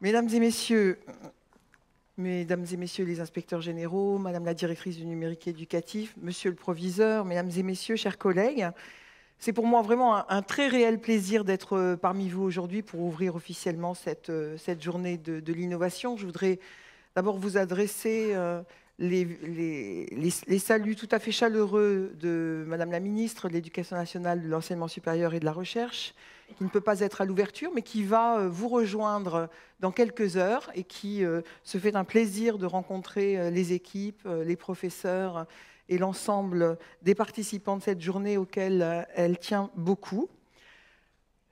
Mesdames et messieurs, mesdames et messieurs les inspecteurs généraux, madame la directrice du numérique éducatif, monsieur le proviseur, mesdames et messieurs, chers collègues, c'est pour moi vraiment un, très réel plaisir d'être euh, parmi vous aujourd'hui pour ouvrir officiellement cette, euh, cette journée de, l'innovation. Je voudrais d'abord vous adresser euh, les, saluts tout à fait chaleureux de Madame la ministre de l'Éducation nationale, de l'enseignement supérieur et de la recherche, qui ne peut pas être à l'ouverture, mais qui va euh, vous rejoindre dans quelques heures et qui euh, se fait un plaisir de rencontrer euh, les équipes, les professeurs et l'ensemble des participants de cette journée auquel elle tient beaucoup.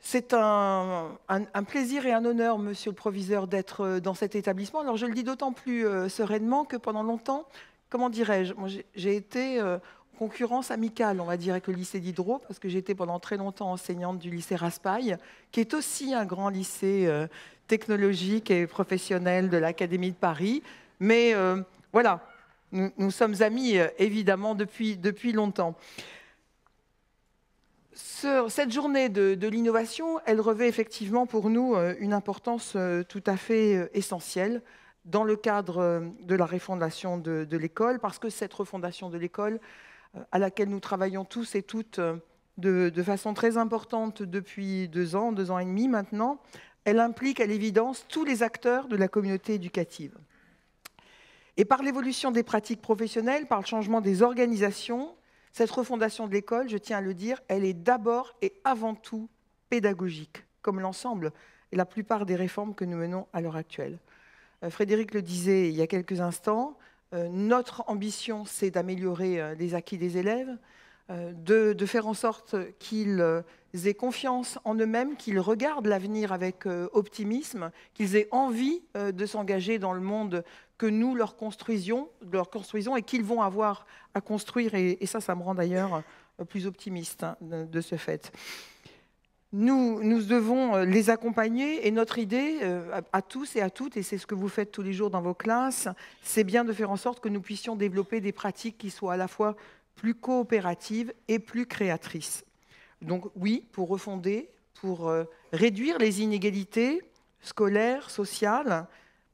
C'est un, plaisir et un honneur, monsieur le proviseur, d'être euh, dans cet établissement. Alors je le dis d'autant plus euh, sereinement que pendant longtemps, comment dirais-je, j'ai été euh, en concurrence amicale, on va dire, avec le lycée d'Hydro, parce que j'étais pendant très longtemps enseignante du lycée Raspail, qui est aussi un grand lycée technologique et professionnel de l'Académie de Paris. Mais voilà, nous, nous, sommes amis, évidemment, depuis, depuis longtemps cette journée de, l'innovation, elle revêt effectivement pour nous euh, une importance euh, tout à fait euh, essentielle dans le cadre de la refondation de, l'école, parce que cette refondation de l'école, à laquelle nous travaillons tous et toutes de, façon très importante depuis deux ans, deux ans et demi maintenant, elle implique à l'évidence tous les acteurs de la communauté éducative. Et par l'évolution des pratiques professionnelles, par le changement des organisations, cette refondation de l'école, je tiens à le dire, elle est d'abord et avant tout pédagogique, comme l'ensemble et la plupart des réformes que nous menons à l'heure actuelle. Euh, Frédéric le disait il y a quelques instants, euh, notre ambition, c'est d'améliorer euh, les acquis des élèves, euh, de, faire en sorte qu'ils euh, aient confiance en eux-mêmes, qu'ils regardent l'avenir avec euh, optimisme, qu'ils aient envie de s'engager dans le monde que nous leur leur construisons et qu'ils vont avoir à construire. Et, ça, ça me rend d'ailleurs plus optimiste hein, de ce fait. Nous, nous, devons les accompagner et notre idée à tous et à toutes, et c'est ce que vous faites tous les jours dans vos classes, c'est bien de faire en sorte que nous puissions développer des pratiques qui soient à la fois plus coopérative et plus créatrice. Donc oui, pour refonder, pour euh, réduire les inégalités scolaires, sociales,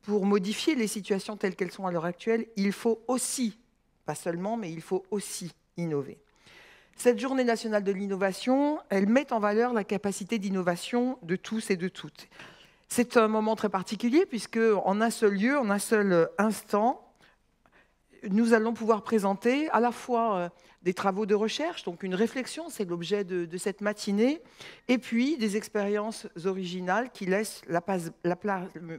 pour modifier les situations telles qu'elles sont à l'heure actuelle, il faut aussi, pas seulement, mais il faut aussi innover. Cette journée nationale de l'innovation, elle met en valeur la capacité d'innovation de tous et de toutes. C'est un moment très particulier puisque en un seul lieu, en un seul euh, instant, nous allons pouvoir présenter à la fois euh, des travaux de recherche, donc une réflexion, c'est l'objet de, cette matinée, et puis des expériences originales qui laissent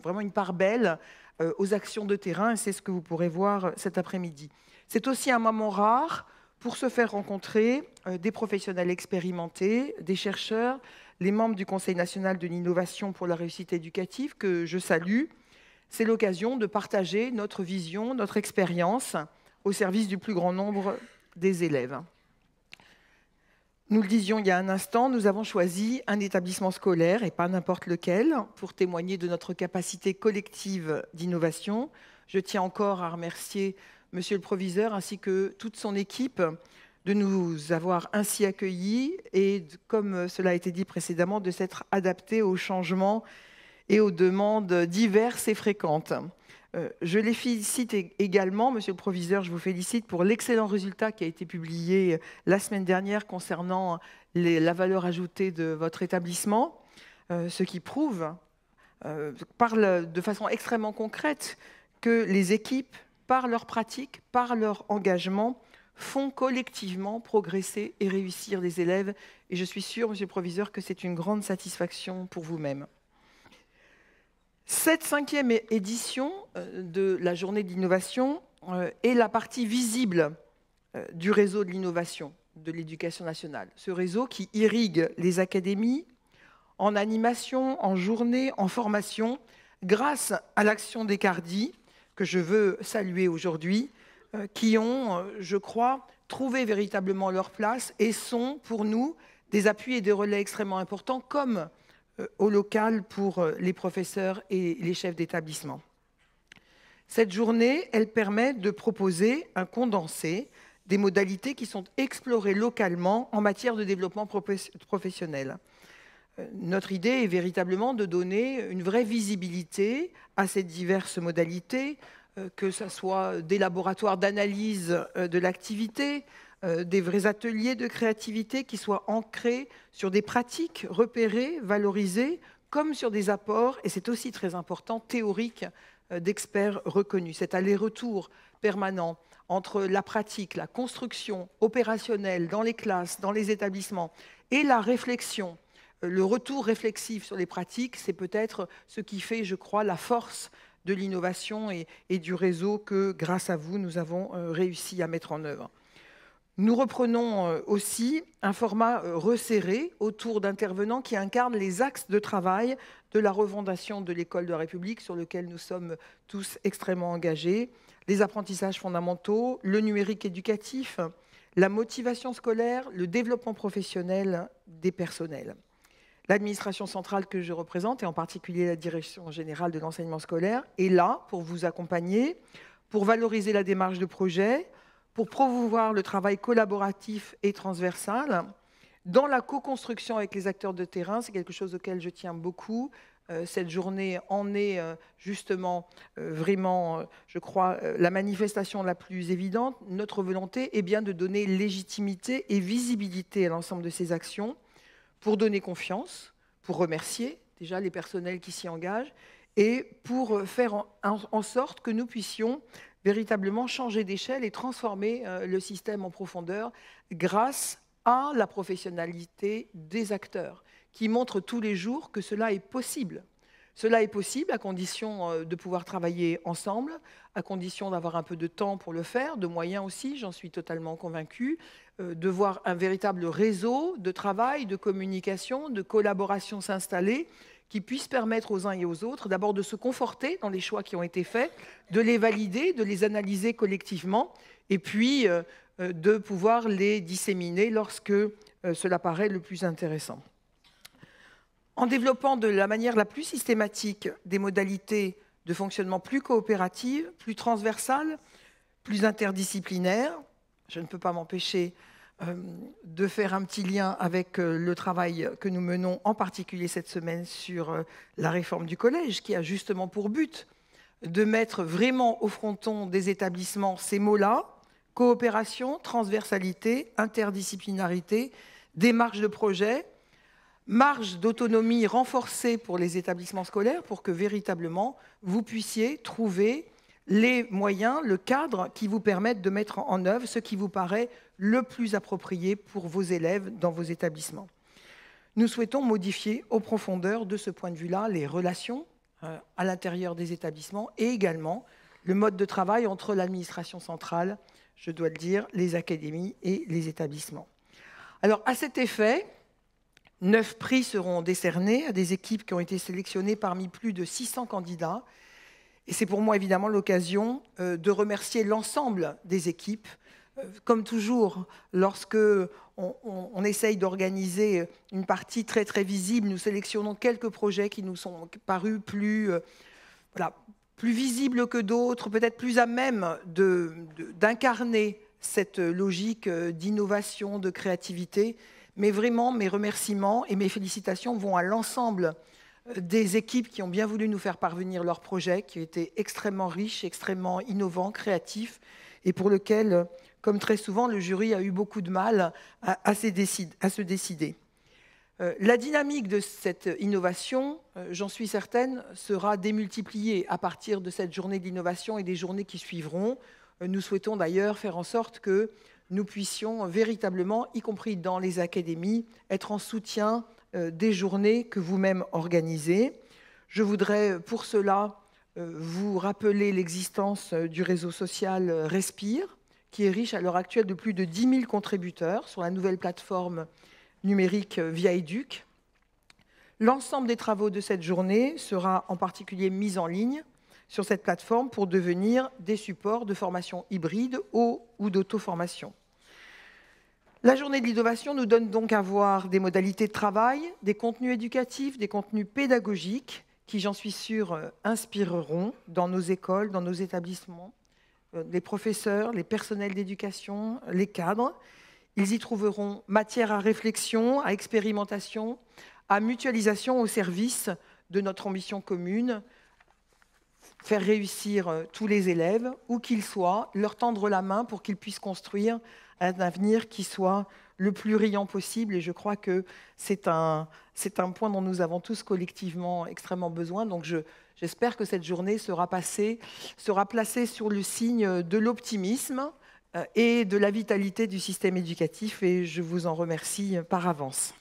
vraiment une part belle euh, aux actions de terrain, et c'est ce que vous pourrez voir euh, cet après-midi. C'est aussi un moment rare pour se faire rencontrer des professionnels expérimentés, des chercheurs, les membres du Conseil national de l'innovation pour la réussite éducative, que je salue, c'est l'occasion de partager notre vision, notre expérience au service du plus grand nombre des élèves. Nous le disions il y a un instant, nous avons choisi un établissement scolaire et pas n'importe lequel pour témoigner de notre capacité collective d'innovation. Je tiens encore à remercier Monsieur le Proviseur ainsi que toute son équipe de nous avoir ainsi accueillis et, comme cela a été dit précédemment, de s'être adapté aux changements et aux demandes diverses et fréquentes. Euh, je les félicite également, Monsieur le Proviseur, je vous félicite pour l'excellent résultat qui a été publié euh, la semaine dernière concernant la valeur ajoutée de votre établissement, euh, ce qui prouve, parle de façon extrêmement concrète, que les équipes, par leur pratique, par leur engagement, font collectivement progresser et réussir les élèves. Et je suis sûre, Monsieur le Proviseur, que c'est une grande satisfaction pour vous-même. Cette cinquième édition euh, de la journée de l'innovation euh, est la partie visible euh, du réseau de l'innovation de l'éducation nationale. Ce réseau qui irrigue les académies en animation, en journée, en formation, grâce à l'action des Cardi, que je veux saluer aujourd'hui, qui ont, je crois, trouvé véritablement leur place et sont pour nous des appuis et des relais extrêmement importants, comme euh, au local pour euh, les professeurs et les chefs d'établissement. Cette journée, elle permet de proposer un condensé des modalités qui sont explorées localement en matière de développement professionnel. Euh, notre idée est véritablement de donner une vraie visibilité à ces diverses modalités, que ce soit des laboratoires d'analyse de l'activité, euh, des vrais ateliers de créativité qui soient ancrés sur des pratiques repérées, valorisées, comme sur des apports, et c'est aussi très important, théoriques euh, d'experts reconnus. Cet aller-retour permanent entre la pratique, la construction opérationnelle dans les classes, dans les établissements, et la réflexion euh, le retour réflexif sur les pratiques, c'est peut-être ce qui fait, je crois, la force de l'innovation et, du réseau que, grâce à vous, nous avons réussi à mettre en œuvre. Nous reprenons euh, aussi un format euh, resserré autour d'intervenants qui incarnent les axes de travail de la revendication de l'école de la République sur lequel nous sommes tous extrêmement engagés, les apprentissages fondamentaux, le numérique éducatif, la motivation scolaire, le développement professionnel des personnels. L'administration centrale que je représente, et en particulier la Direction générale de l'enseignement scolaire, est là pour vous accompagner, pour valoriser la démarche de projet, pour promouvoir le travail collaboratif et transversal. Dans la co-construction avec les acteurs de terrain, c'est quelque chose auquel je tiens beaucoup. Euh, cette journée en est euh, justement euh, vraiment, je crois, la manifestation la plus évidente. Notre volonté est bien de donner légitimité et visibilité à l'ensemble de ces actions pour donner confiance, pour remercier déjà les personnels qui s'y engagent et pour faire en sorte que nous puissions véritablement changer d'échelle et transformer euh, le système en profondeur grâce à la professionnalité des acteurs, qui montrent tous les jours que cela est possible. Cela est possible à condition euh, de pouvoir travailler ensemble, à condition d'avoir un peu de temps pour le faire, de moyens aussi, j'en suis totalement convaincu, euh, de voir un véritable réseau de travail, de communication, de collaboration s'installer qui puissent permettre aux uns et aux autres d'abord de se conforter dans les choix qui ont été faits, de les valider, de les analyser collectivement, et puis euh, euh, de pouvoir les disséminer lorsque euh, cela paraît le plus intéressant. En développant de la manière la plus systématique des modalités de fonctionnement plus coopératives, plus transversales, plus interdisciplinaires, je ne peux pas m'empêcher euh, de faire un petit lien avec euh, le travail que nous menons en particulier cette semaine sur euh, la réforme du collège, qui a justement pour but de mettre vraiment au fronton des établissements ces mots-là, coopération, transversalité, interdisciplinarité, démarche de projet, marge d'autonomie renforcée pour les établissements scolaires pour que véritablement vous puissiez trouver les moyens, le cadre qui vous permettent de mettre en œuvre ce qui vous paraît le plus approprié pour vos élèves dans vos établissements. Nous souhaitons modifier aux profondeurs, de ce point de vue-là, les relations euh, à l'intérieur des établissements et également le mode de travail entre l'administration centrale, je dois le dire, les académies et les établissements. Alors, à cet effet, neuf prix seront décernés à des équipes qui ont été sélectionnées parmi plus de 600 candidats et c'est pour moi évidemment l'occasion euh, de remercier l'ensemble des équipes. Euh, comme toujours, lorsque on, essaye d'organiser une partie très très visible. Nous sélectionnons quelques projets qui nous sont parus plus, euh, plus visibles que d'autres, peut-être plus à même d'incarner de, cette logique d'innovation, de créativité. Mais vraiment, mes remerciements et mes félicitations vont à l'ensemble des équipes qui ont bien voulu nous faire parvenir leur projet, qui était extrêmement riche, extrêmement innovant, créatif, et pour lequel, comme très souvent, le jury a eu beaucoup de mal à, se, décider. Euh, la dynamique de cette innovation, euh, j'en suis certaine, sera démultipliée à partir de cette journée d'innovation et des journées qui suivront. Euh, nous souhaitons d'ailleurs faire en sorte que nous puissions véritablement, y compris dans les académies, être en soutien euh, des journées que vous-même organisez. Je voudrais euh, pour cela euh, vous rappeler l'existence du réseau social Respire, qui est riche à l'heure actuelle de plus de 10 000 contributeurs sur la nouvelle plateforme numérique Via Educ. L'ensemble des travaux de cette journée sera en particulier mis en ligne sur cette plateforme pour devenir des supports de formation hybride ou d'auto-formation. La journée de l'innovation nous donne donc à voir des modalités de travail, des contenus éducatifs, des contenus pédagogiques qui, j'en suis sûre, euh, inspireront dans nos écoles, dans nos établissements, euh, les professeurs, les personnels d'éducation, les cadres. Ils y trouveront matière à réflexion, à expérimentation, à mutualisation au service de notre ambition commune, faire réussir euh, tous les élèves, où qu'ils soient, leur tendre la main pour qu'ils puissent construire un avenir qui soit le plus riant possible. Et je crois que c'est un, point dont nous avons tous collectivement extrêmement besoin. Donc j'espère que cette journée passée, sera placée sur le signe de l'optimisme euh, et de la vitalité du système éducatif. Et je vous en remercie par avance.